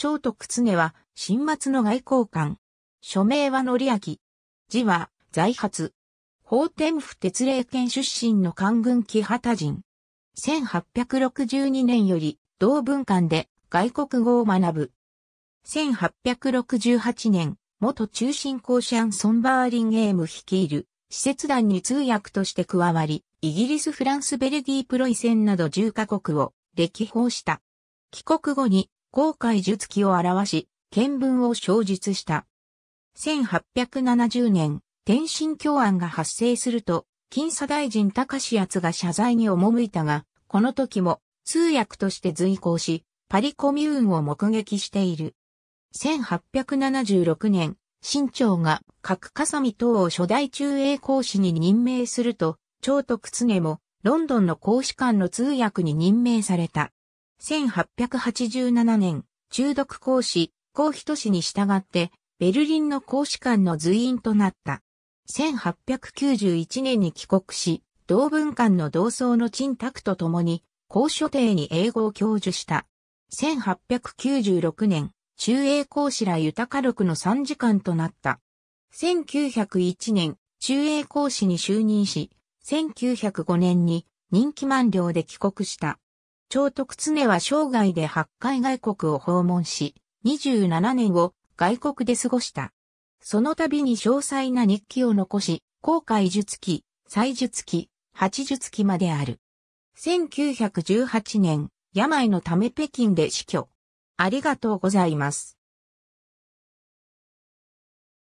長徳常は、新末の外交官。署名は則明。字は、在発。法天府鉄霊県出身の官軍木旗人。1862年より、同文館で外国語を学ぶ。1868年、元中心公社ン・ソンバーリンゲーム率いる、施設団に通訳として加わり、イギリス、フランス、ベルギー、プロイセンなど10カ国を歴訪した。帰国後に航海術記を表し、見聞を承述した。1870年、天津教案が発生すると、金佐大臣高志奴が謝罪に赴いたが、この時も通訳として随行し、パリコミューンを目撃している。1876年、新朝が核笠見等を初代中英公使に任命すると、長徳常もロンドンの公使館の通訳に任命された。1887年、中毒公使、公人氏に従って、ベルリンの公使館の随員となった。1891年に帰国し、同文館の同窓の陳卓と共に、公書邸に英語を教授した。1896年、中英公使ら豊か力の参時間となった。1901年、中英公使に就任し、1905年に任期満了で帰国した。長徳常は生涯で8回外国を訪問し、27年を外国で過ごした。その度に詳細な日記を残し、後悔術記、歳術記、八術記まである。1918年、病のため北京で死去。ありがとうございます。